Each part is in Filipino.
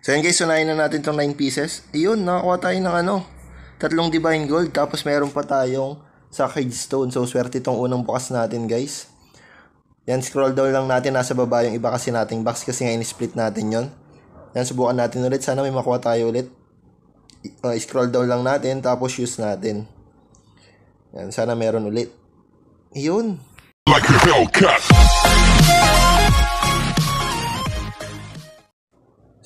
So yun guys, sunayin na natin tong 9 pieces. Ayun, nakakuha tayo ng ano, tatlong divine gold. Tapos meron pa tayong saccage stone. So swerte tong unang bukas natin guys. Yan, scroll down lang natin. Nasa baba yung iba kasi nating box kasi nga ngayon split natin yon Yan, subukan natin ulit. Sana may makuha tayo ulit. Uh, scroll down lang natin tapos use natin. Yan, sana meron ulit. Yun. Like a Hellcat.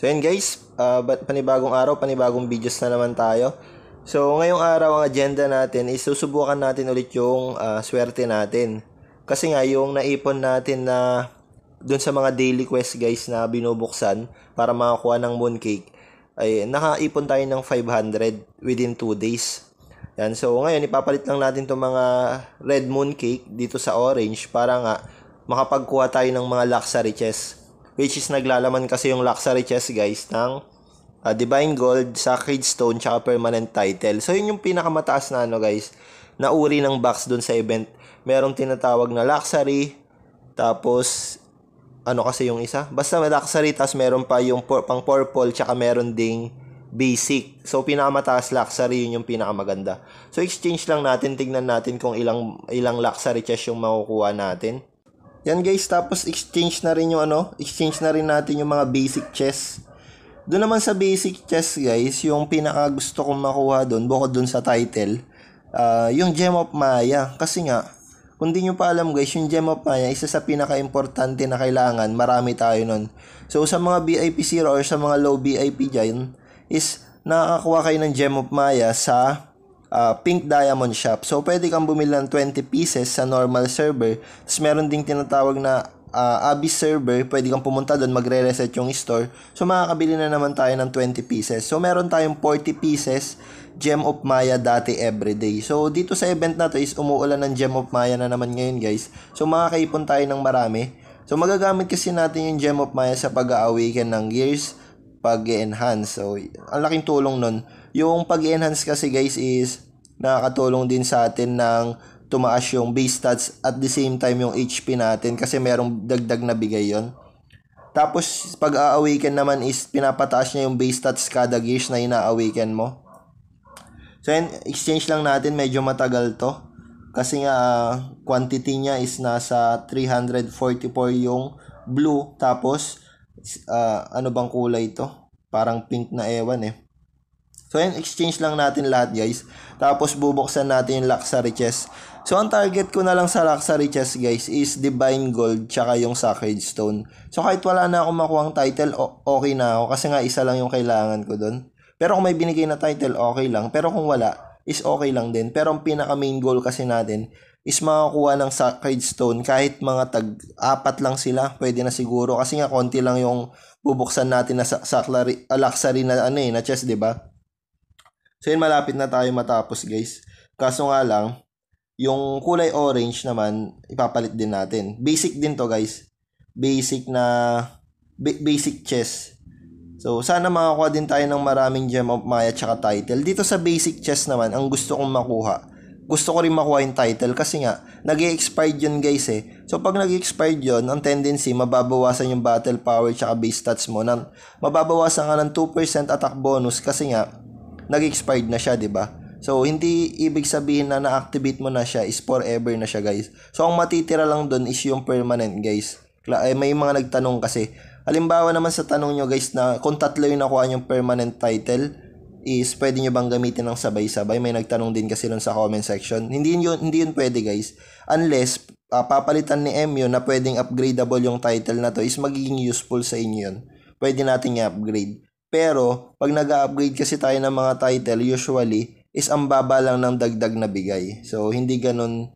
So yun guys, uh, panibagong araw, panibagong videos na naman tayo. So ngayong araw ang agenda natin is susubukan natin ulit yung uh, swerte natin. Kasi nga yung naipon natin na dun sa mga daily quest guys na binubuksan para makakuha ng mooncake ay nakaipon tayo ng 500 within 2 days. Yan. So ngayon ipapalit lang natin tong mga red mooncake dito sa orange para nga makapagkuha tayo ng mga luxury chests which is naglalaman kasi yung Luxury Chest guys ng uh, Divine Gold, Sacred Stone, tsaka Permanent Title. So yun yung pinakamataas na ano guys, na uri ng box dun sa event. Merong tinatawag na Luxury, tapos ano kasi yung isa? Basta Luxury, tapos meron pa yung por- pang Purple, tsaka meron ding basic. So pinakamataas luxury yun yung pinakamaganda. So exchange lang natin, tingnan natin kung ilang ilang luxury chest yung makukuha natin. Yan guys, tapos exchange na rin yung ano, exchange na rin natin yung mga basic chest. Doon naman sa basic chest guys, yung pinaka gusto kong makuha doon, bukod doon sa title, uh, yung Gem of Maya. Kasi nga, kung di nyo pa alam guys, yung Gem of Maya, isa sa pinaka-importante na kailangan, marami tayo noon. So sa mga VIP 0 or sa mga low VIP dyan, is nakakakuha kayo ng Gem of Maya sa uh, Pink Diamond Shop. So, pwede kang bumili ng 20 pieces sa normal server. Tapos, meron ding tinatawag na uh, ah, Abyss server, pwede kang pumunta doon, magre-reset yung store. So, makakabili na naman tayo ng 20 pieces. So, meron tayong 40 pieces Gem of Maya dati everyday. So, dito sa event na to is umuulan ng Gem of Maya na naman ngayon, guys. So, makakaipon tayo ng marami. So, magagamit kasi natin yung Gem of Maya sa pag awaken ng Gears pag enhance So, ang laking tulong nun. Yung pag enhance kasi guys is nakakatulong din sa atin ng tumaas yung base stats at the same time yung HP natin kasi merong dagdag na bigay yon Tapos, pag a-awaken naman is pinapataas niya yung base stats kada gears na ina-awaken mo. So, yun, exchange lang natin. Medyo matagal to. Kasi nga, uh, quantity niya is nasa 344 yung blue. Tapos, uh, ano bang kulay ito? Parang pink na ewan eh. So, yan, exchange lang natin lahat, guys. Tapos, bubuksan natin yung Luxury Chest. So, ang target ko na lang sa Luxury Chest, guys, is Divine Gold, tsaka yung Sacred Stone. So, kahit wala na ako makuha ang title, okay na ako. Kasi nga, isa lang yung kailangan ko doon. Pero kung may binigay na title, okay lang. Pero kung wala, is okay lang din. Pero ang pinaka main goal kasi natin is makakuha ng sacred stone kahit mga tag apat lang sila pwede na siguro kasi nga konti lang yung bubuksan natin na sa, sa uh, ah, luxury na ano eh na chest 'di ba So yun malapit na tayo matapos guys kaso nga lang yung kulay orange naman ipapalit din natin basic din to guys basic na basic chest So, sana makakuha din tayo ng maraming gem of Maya tsaka title. Dito sa basic chest naman, ang gusto kong makuha gusto ko rin makuha yung title kasi nga, nag expired yun guys eh. So pag nag expired yun, ang tendency, mababawasan yung battle power tsaka base stats mo. Ng, mababawasan nga ng 2% attack bonus kasi nga, nag expired na siya, di ba? So, hindi ibig sabihin na na-activate mo na siya is forever na siya, guys. So, ang matitira lang dun is yung permanent, guys. Eh, may mga nagtanong kasi. Halimbawa naman sa tanong nyo, guys, na kung tatlo yung nakuha yung permanent title, is pwede nyo bang gamitin ng sabay-sabay? May nagtanong din kasi nun sa comment section. Hindi yun, hindi yun pwede guys. Unless uh, papalitan ni M yun na pwedeng upgradeable yung title na to is magiging useful sa inyo yun. Pwede natin i-upgrade. Pero pag nag upgrade kasi tayo ng mga title usually is ang baba lang ng dagdag na bigay. So hindi ganun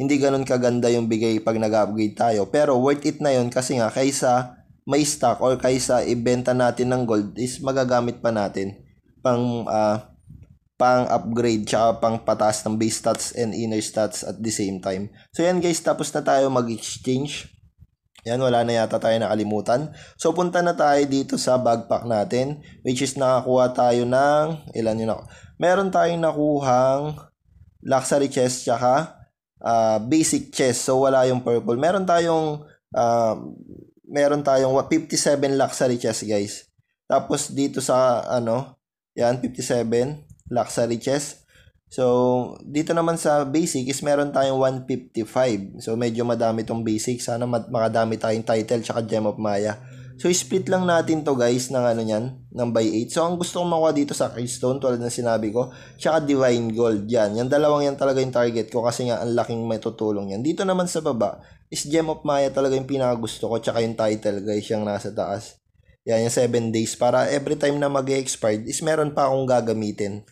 hindi ganun kaganda yung bigay pag nag upgrade tayo. Pero worth it na yun kasi nga kaysa may stock or kaysa ibenta natin ng gold is magagamit pa natin pang uh, pang upgrade tsaka pang patas ng base stats and inner stats at the same time. So yan guys, tapos na tayo mag-exchange. Yan, wala na yata tayo nakalimutan. So punta na tayo dito sa backpack natin which is nakakuha tayo ng ilan yun ako. Meron tayong nakuhang luxury chest tsaka uh, basic chest. So wala yung purple. Meron tayong uh, meron tayong 57 luxury chest guys. Tapos dito sa ano yan, 57. Luxury chest. So, dito naman sa basic is meron tayong 155. So, medyo madami tong basic. Sana makadami tayong title tsaka gem of Maya. So, split lang natin to guys ng ano yan, ng by 8. So, ang gusto kong makuha dito sa Keystone, tulad na sinabi ko, tsaka Divine Gold. Yan, yung dalawang yan talaga yung target ko kasi nga ang laking may tutulong yan. Dito naman sa baba is Gem of Maya talaga yung pinakagusto ko tsaka yung title guys, yung nasa taas. Yan, yung 7 days. Para every time na mag expire is meron pa akong gagamitin.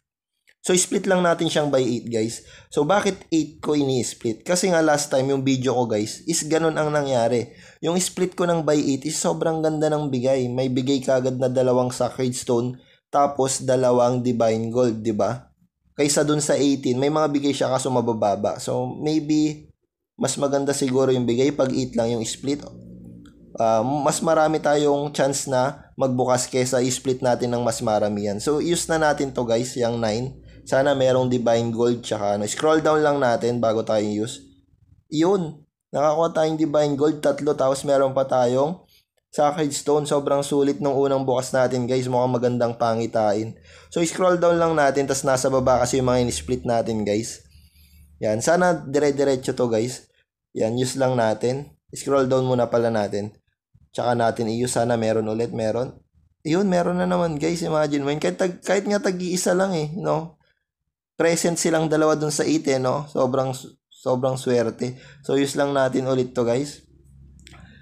So, split lang natin siyang by 8, guys. So, bakit 8 ko ini-split? Kasi nga last time, yung video ko, guys, is ganun ang nangyari. Yung split ko ng by 8 is sobrang ganda ng bigay. May bigay kagad na dalawang sacred stone, tapos dalawang divine gold, di ba? Kaysa dun sa 18, may mga bigay siya kaso mabababa. So, maybe, mas maganda siguro yung bigay pag 8 lang yung split uh, mas marami tayong chance na magbukas kesa i-split natin ng mas marami yan. So, use na natin to guys, yung 9. Sana merong divine gold tsaka ano. Scroll down lang natin bago tayo use. Yun. Nakakuha tayong divine gold, tatlo, tapos meron pa tayong sacred stone. Sobrang sulit nung unang bukas natin guys. Mukhang magandang pangitain. So, scroll down lang natin, Tapos nasa baba kasi yung mga in-split natin guys. Yan. Sana dire-diretso to guys. Yan, use lang natin. Scroll down muna pala natin. Tsaka natin i-use. Sana meron ulit. Meron. Yun, meron na naman guys. Imagine mo Kahit, tag, kahit nga tag-iisa lang eh. No? Present silang dalawa dun sa 8 eh. No? Sobrang, sobrang swerte. So use lang natin ulit to guys.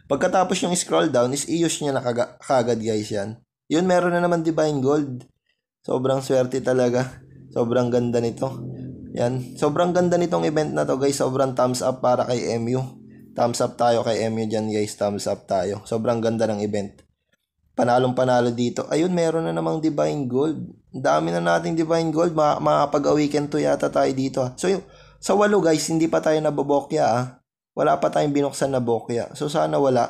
Pagkatapos yung scroll down is i-use niya na kaga- kagad guys yan. Yun meron na naman Divine Gold. Sobrang swerte talaga. Sobrang ganda nito. Yan. Sobrang ganda nitong event na to guys. Sobrang thumbs up para kay MU. Thumbs up tayo kay MU dyan guys. Thumbs up tayo. Sobrang ganda ng event. Panalong panalo dito. Ayun, meron na namang Divine Gold. Dami na nating Divine Gold. makakapag makapag-awaken to yata tayo dito. Ha. So, yung, sa walo guys, hindi pa tayo nabobokya. Ha. Wala pa tayong binuksan na bokya. So, sana wala.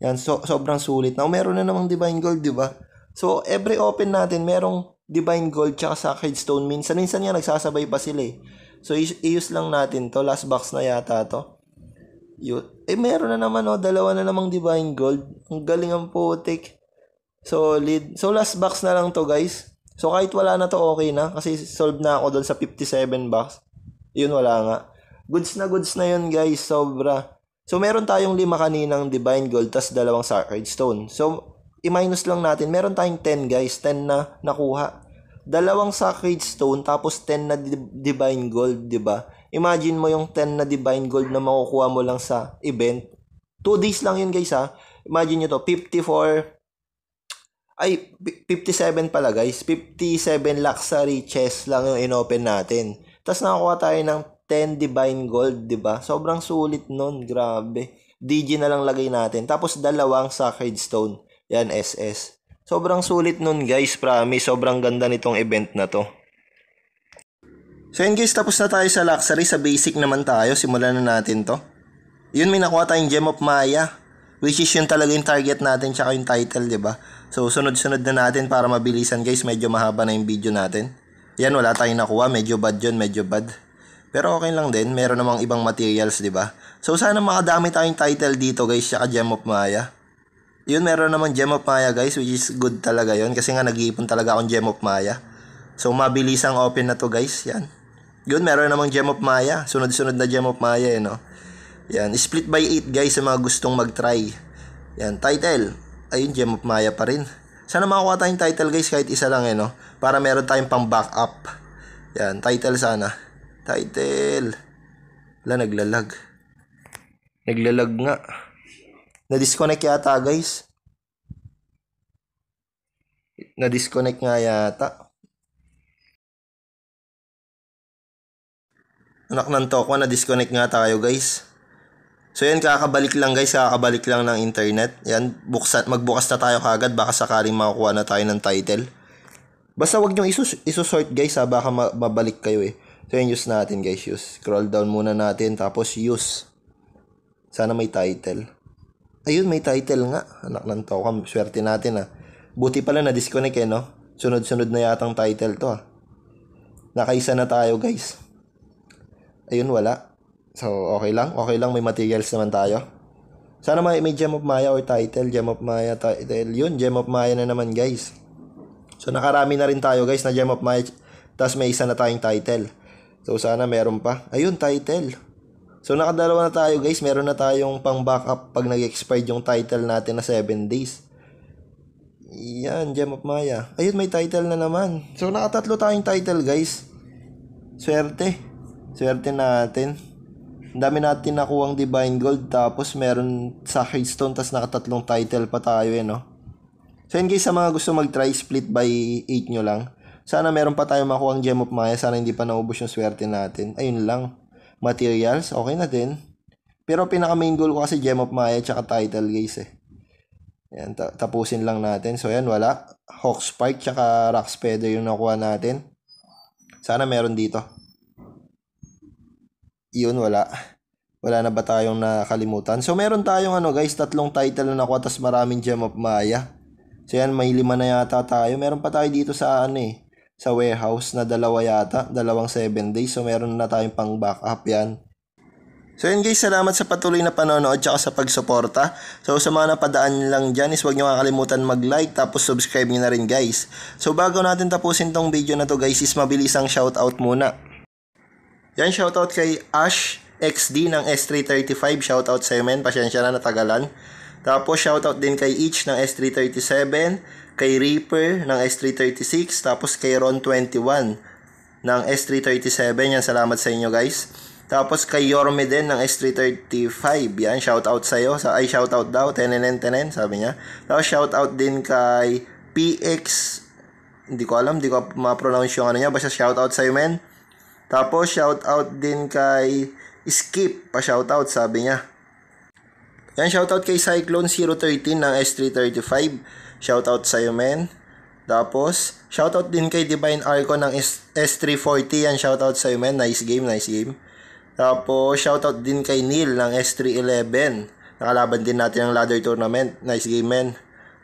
Yan, so, sobrang sulit. Now, meron na namang Divine Gold, di ba? So, every open natin, merong Divine Gold tsaka Sacred Stone. Minsan, minsan nga nagsasabay pa sila eh. So, i-use lang natin to. Last box na yata to. Yun. Eh, meron na naman, oh. Dalawa na namang Divine Gold. Ang galing ang putik. Solid. So, last box na lang to, guys. So, kahit wala na to, okay na. Kasi solve na ako doon sa 57 box. Yun, wala nga. Goods na goods na yun, guys. Sobra. So, meron tayong lima kaninang Divine Gold, tas dalawang Sacred Stone. So, i-minus lang natin. Meron tayong 10, guys. 10 na nakuha. Dalawang Sacred Stone, tapos 10 na Divine Gold, di ba? Imagine mo yung 10 na divine gold na makukuha mo lang sa event. 2 days lang yun guys ha. Imagine nyo to, 54, ay, 57 pala guys. 57 luxury chest lang yung inopen natin. Tapos nakakuha tayo ng 10 divine gold, di ba? Sobrang sulit nun, grabe. DG na lang lagay natin. Tapos dalawang sacred stone. Yan, SS. Sobrang sulit nun guys, promise. Sobrang ganda nitong event na to. So in case tapos na tayo sa luxury, sa basic naman tayo, simulan na natin to. Yun may nakuha tayong Gem of Maya, which is yun talaga yung target natin tsaka yung title, di ba? So sunod-sunod na natin para mabilisan guys, medyo mahaba na yung video natin. Yan, wala tayong nakuha, medyo bad yun, medyo bad. Pero okay lang din, meron namang ibang materials, di ba? So sana makadami tayong title dito guys, tsaka Gem of Maya. Yun, meron namang Gem of Maya guys, which is good talaga yon kasi nga nag-iipon talaga akong Gem of Maya. So mabilisang open na to guys, yan. Yun, meron namang Gem of Maya. Sunod-sunod na Gem of Maya, eh, no? Yan, split by 8 guys sa mga gustong mag-try. Yan, title. Ayun, Gem of Maya pa rin. Sana makakuha tayong title guys kahit isa lang eh no. Para meron tayong pang backup. Yan, title sana. Title. La naglalag. Naglalag nga. Na-disconnect yata guys. Na-disconnect nga yata. Anak ng tokwa, na-disconnect nga tayo guys. So yan, kakabalik lang guys, kakabalik lang ng internet. Yan, buksan, magbukas na tayo kagad, baka sakaling makukuha na tayo ng title. Basta wag nyo isus isusort guys ha, baka ma mabalik kayo eh. So yan, use natin guys, use. Scroll down muna natin, tapos use. Sana may title. Ayun, may title nga. Anak ng tokwa, swerte natin ha. Buti pala na-disconnect eh, no? Sunod-sunod na yatang title to ha. Nakaisa na tayo guys. Ayun, wala. So, okay lang. Okay lang, may materials naman tayo. Sana may, may Gem of Maya or title. Gem of Maya title. Yun, Gem of Maya na naman, guys. So, nakarami na rin tayo, guys, na Gem of Maya. Tapos may isa na tayong title. So, sana meron pa. Ayun, title. So, nakadalawa na tayo, guys. Meron na tayong pang backup pag nag-expired yung title natin na 7 days. Yan, Gem of Maya. Ayun, may title na naman. So, nakatatlo tayong title, guys. Swerte. Swerte natin. Ang dami natin nakuha ang Divine Gold tapos meron sa Hearthstone tapos nakatatlong title pa tayo eh no. So in case sa mga gusto mag-try split by 8 nyo lang. Sana meron pa tayo makuha ang Gem of Maya. Sana hindi pa naubos yung swerte natin. Ayun lang. Materials, okay na din. Pero pinaka main goal ko kasi Gem of Maya tsaka title guys eh. Yan, ta- tapusin lang natin. So yan, wala. Hawk Spike tsaka Rock Feather yung nakuha natin. Sana meron dito. Yun, wala. Wala na ba tayong nakalimutan? So, meron tayong ano guys, tatlong title na nakuha, tapos maraming Gem of Maya. So, yan, may lima na yata tayo. Meron pa tayo dito sa ano eh, sa warehouse na dalawa yata, dalawang 7 days. So, meron na tayong pang backup yan. So yun guys, salamat sa patuloy na panonood at sa pagsuporta. So sa mga napadaan lang dyan is huwag nyo kakalimutan mag-like tapos subscribe nyo na rin guys. So bago natin tapusin tong video na to guys is mabilisang shoutout muna. Yan, shoutout kay Ash XD ng S335. Shoutout sa'yo men, pasensya na natagalan. Tapos shoutout din kay Each ng S337, kay Reaper ng S336, tapos kay Ron21 ng S337. Yan, salamat sa inyo guys. Tapos kay Yorme din ng S335. Yan, shoutout sa'yo. Sa, ay, shoutout daw. Tenenen, tenen, sabi niya. Tapos shoutout din kay PX. Hindi ko alam, hindi ko ma-pronounce yung ano niya. Basta shoutout sa'yo, men. Tapos shout out din kay Skip, pa shout out sabi niya. Yan, shout out kay Cyclone 013 ng S335. Shout out sa iyo, men. Tapos, shout out din kay Divine Arco ng S- 340 Yan, shout out sa iyo, men. Nice game, nice game. Tapos, shout out din kay Neil ng S311. Nakalaban din natin ang ladder tournament. Nice game, men.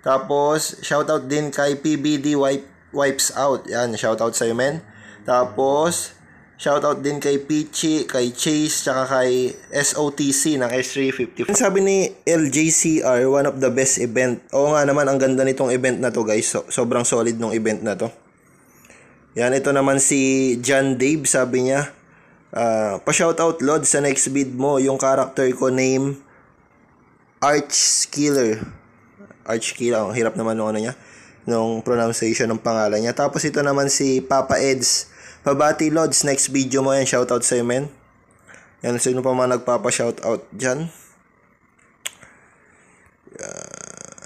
Tapos, shout out din kay PBD Wipe, Wipes Out. Yan, shout out sa iyo, men. Tapos, Shoutout din kay Pichi, kay Chase, tsaka kay SOTC ng S350. Sabi ni LJCR, one of the best event. Oo nga naman, ang ganda nitong event na to guys. So, sobrang solid nung event na to. Yan, ito naman si John Dave, sabi niya. Uh, pa-shoutout, Lord, sa next bid mo, yung character ko name Arch Killer. Arch Killer, hirap naman nung ano niya, nung pronunciation ng pangalan niya. Tapos ito naman si Papa Eds, Pabati Lods, next video mo yan. Shoutout sa'yo, men. Yan, sino pa man nagpapa-shoutout dyan? Uh,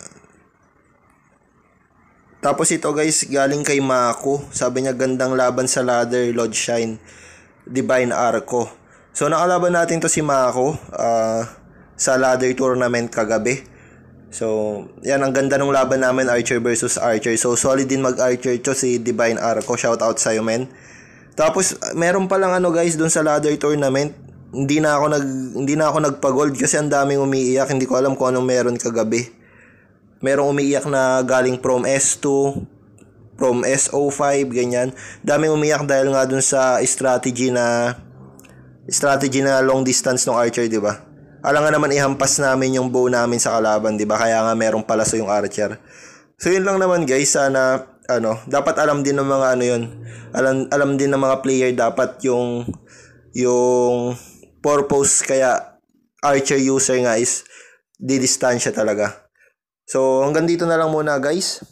tapos ito guys, galing kay Mako. Sabi niya, gandang laban sa ladder, Lord Shine, Divine Arco. So nakalaban natin to si Mako uh, sa ladder tournament kagabi. So, yan ang ganda ng laban namin Archer versus Archer. So solid din mag-Archer to si Divine Arco. Shout out sa iyo, men. Tapos meron pa lang ano guys doon sa ladder tournament, hindi na ako nag hindi na ako nagpa-gold kasi ang daming umiiyak, hindi ko alam kung anong meron kagabi. Merong umiiyak na galing from S2, from SO5, ganyan. Daming umiiyak dahil nga doon sa strategy na strategy na long distance ng archer, 'di ba? Alam nga naman ihampas namin yung bow namin sa kalaban, 'di ba? Kaya nga merong palaso yung archer. So yun lang naman guys, sana ano, dapat alam din ng mga ano 'yon. Alam alam din ng mga player dapat yung yung purpose kaya Archer user nga is didistansya talaga. So hanggang dito na lang muna guys.